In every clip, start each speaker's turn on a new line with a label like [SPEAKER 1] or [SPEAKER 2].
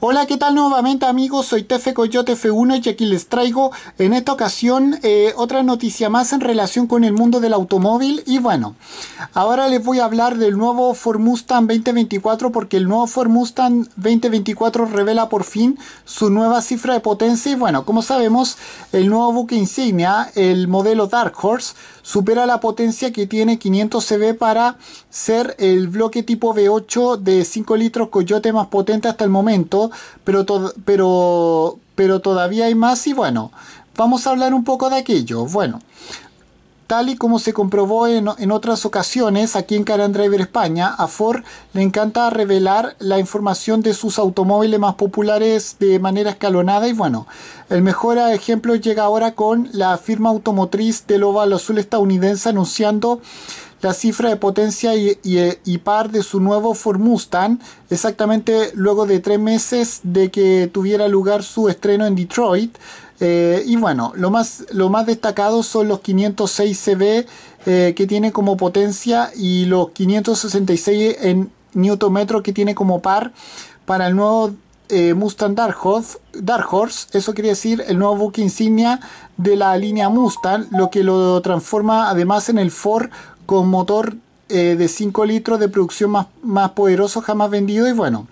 [SPEAKER 1] Hola, ¿qué tal nuevamente amigos? Soy Tefe Coyote F1 y aquí les traigo en esta ocasión eh, otra noticia más en relación con el mundo del automóvil y bueno, ahora les voy a hablar del nuevo Ford Mustang 2024 porque el nuevo Ford Mustang 2024 revela por fin su nueva cifra de potencia y bueno, como sabemos, el nuevo buque insignia, el modelo Dark Horse, supera la potencia que tiene 500 CV para ser el bloque tipo V8 de 5 litros Coyote más potente hasta el momento pero, pero, pero todavía hay más y bueno, vamos a hablar un poco de aquello. Bueno, tal y como se comprobó en, otras ocasiones aquí en Car and Driver España, a Ford le encanta revelar la información de sus automóviles más populares de manera escalonada y bueno, el mejor ejemplo llega ahora con la firma automotriz del Oval azul estadounidense anunciando la cifra de potencia y, y, par de su nuevo Ford Mustang, exactamente luego de tres meses de que tuviera lugar su estreno en Detroit. Eh, y bueno, lo más, destacado son los 506 CB eh, que tiene como potencia y los 566 en newton metro que tiene como par para el nuevo eh, Mustang Dark Horse, eso quiere decir el nuevo buque insignia de la línea Mustang, lo que lo transforma además en el Ford con motor de 5 litros de producción más, más poderoso jamás vendido y bueno.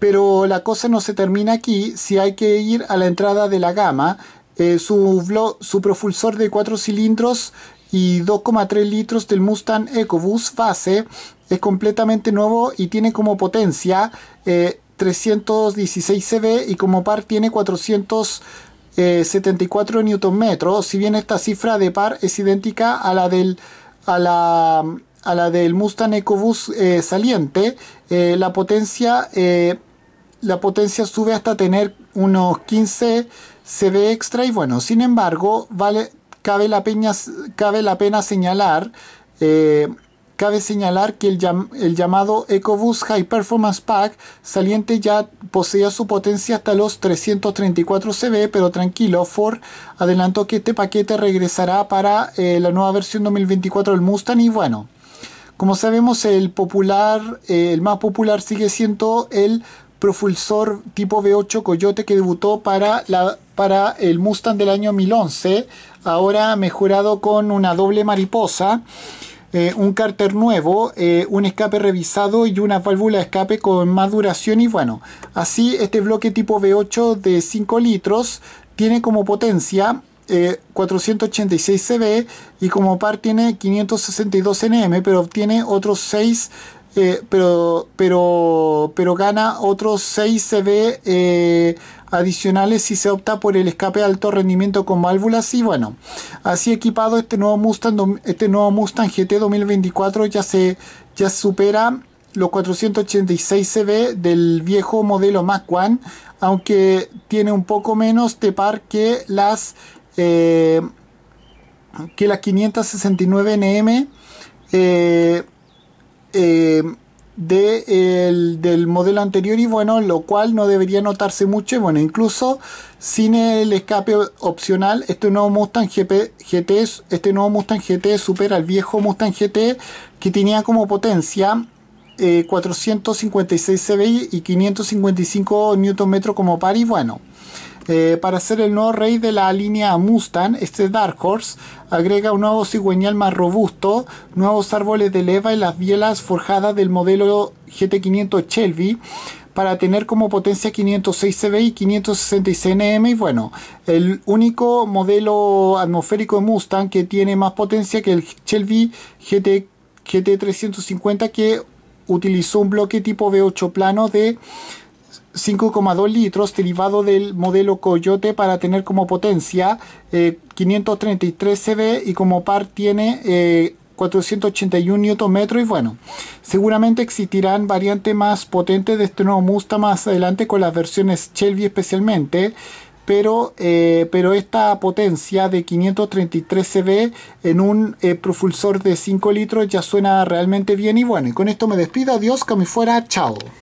[SPEAKER 1] Pero la cosa no se termina aquí si hay que ir a la entrada de la gama. Eh, su, su propulsor de 4 cilindros y 2,3 litros del Mustang ecobus base es completamente nuevo y tiene como potencia 316 eh, cb y como par tiene 474 eh, Nm. Si bien esta cifra de par es idéntica a la del a la, del Mustang ecobus saliente, la potencia la potencia sube hasta tener unos 15 cb extra y bueno, sin embargo, vale, cabe, la cabe la pena señalar, eh, cabe señalar que el, llamado EcoBoost High Performance Pack saliente ya poseía su potencia hasta los 334 CV, pero tranquilo, Ford adelantó que este paquete regresará para eh, la nueva versión 2024 del Mustang y bueno. Como sabemos, el popular, eh, el más popular sigue siendo el propulsor tipo V8 Coyote que debutó para, la, para el Mustang del año 2011, ahora mejorado con una doble mariposa. Eh, un cárter nuevo, eh, un escape revisado y una válvula de escape con más duración y bueno, así este bloque tipo V8 de 5 litros tiene como potencia 486 eh, CB y como par tiene 562 NM pero obtiene otros 6 eh, pero, pero, pero gana otros 6 CV eh, adicionales si se opta por el escape alto rendimiento con válvulas y bueno, así equipado este nuevo Mustang, este nuevo Mustang GT 2024 ya se ya supera los 486 CV del viejo modelo Mac 1, aunque tiene un poco menos de par que las eh, que las 569 NM eh, del modelo anterior y bueno, lo cual no debería notarse mucho bueno, incluso sin el escape opcional, este nuevo Mustang GT, este nuevo Mustang GT supera al viejo Mustang GT que tenía como potencia 456 eh, CBI y 555 Nm como par y bueno, eh, para ser el nuevo rey de la línea Mustang, este Dark Horse agrega un nuevo cigüeñal más robusto, nuevos árboles de leva y las bielas forjadas del modelo GT500 Shelby para tener como potencia 506 CB y 566 NM y bueno, el único modelo atmosférico de Mustang que tiene más potencia que el Shelby GT, GT350 que utilizó un bloque tipo V8 plano de 5,2 litros derivado del modelo Coyote para tener como potencia 533 eh, CV y como par tiene 481 eh, Nm y bueno, seguramente existirán variantes más potentes de este nuevo Mustang más adelante con las versiones Shelby especialmente. Pero, eh, pero, esta potencia de 533 CV en un propulsor de 5 litros ya suena realmente bien y bueno, y con esto me despido, adiós, que me fuera, chao.